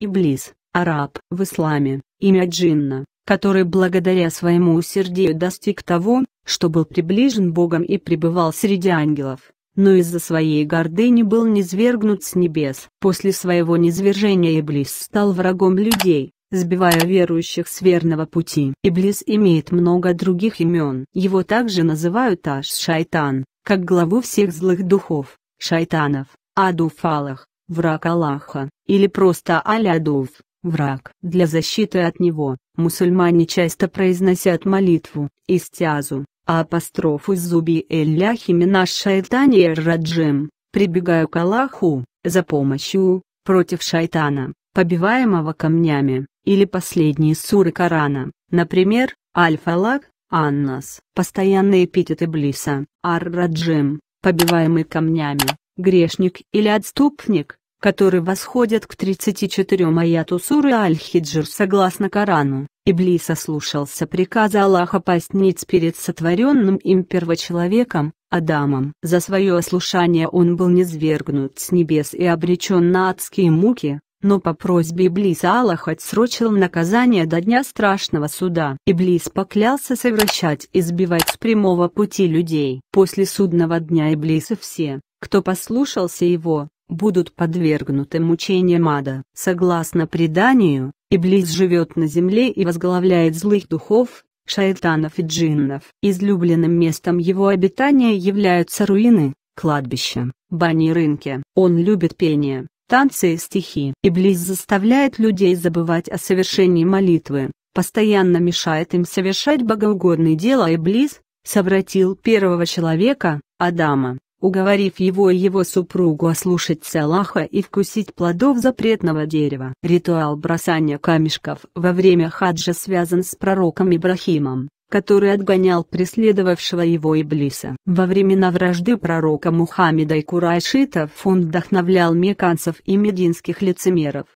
Иблис, араб. В исламе, имя Джинна, который благодаря своему усердию достиг того, что был приближен Богом и пребывал среди ангелов, но из-за своей гордыни был низвергнут с небес. После своего низвержения Иблис стал врагом людей, сбивая верующих с верного пути. Иблис имеет много других имен. Его также называют Аш-Шайтан, как главу всех злых духов, шайтанов, адуфалах, враг Аллаха, или просто Алядов, враг. Для защиты от него, мусульмане часто произносят молитву, истязу, а апострофу зуби элляхи минаш шайтани раджим, прибегаю к Аллаху, за помощью, против шайтана, побиваемого камнями, или последние суры Корана, например, Аль-Фалак, Аннас, постоянные эпитеты Блиса, Ар-Раджим, побиваемый камнями, грешник или отступник, которые восходят к 34 аяту суры Аль-Хиджр согласно Корану. Иблис ослушался приказа Аллаха постниц перед сотворенным им первочеловеком, Адамом. За свое ослушание он был низвергнут с небес и обречен на адские муки, но по просьбе Иблиса Аллах отсрочил наказание до дня страшного суда. Иблис поклялся совращать и сбивать с прямого пути людей. После судного дня Иблиса все, кто послушался его, будут подвергнуты мучениям ада. Согласно преданию, Иблис живет на земле и возглавляет злых духов, шайтанов и джиннов. Излюбленным местом его обитания являются руины, кладбища, бани и рынки. Он любит пение, танцы и стихи. Иблис заставляет людей забывать о совершении молитвы, постоянно мешает им совершать богоугодные дела. Иблис совратил первого человека, Адама, уговорив его и его супругу ослушаться Салаха и вкусить плодов запретного дерева. Ритуал бросания камешков во время хаджа связан с пророком Ибрахимом, который отгонял преследовавшего его Иблиса. Во времена вражды пророка Мухаммеда и Курайшитов он вдохновлял меканцев и мединских лицемеров,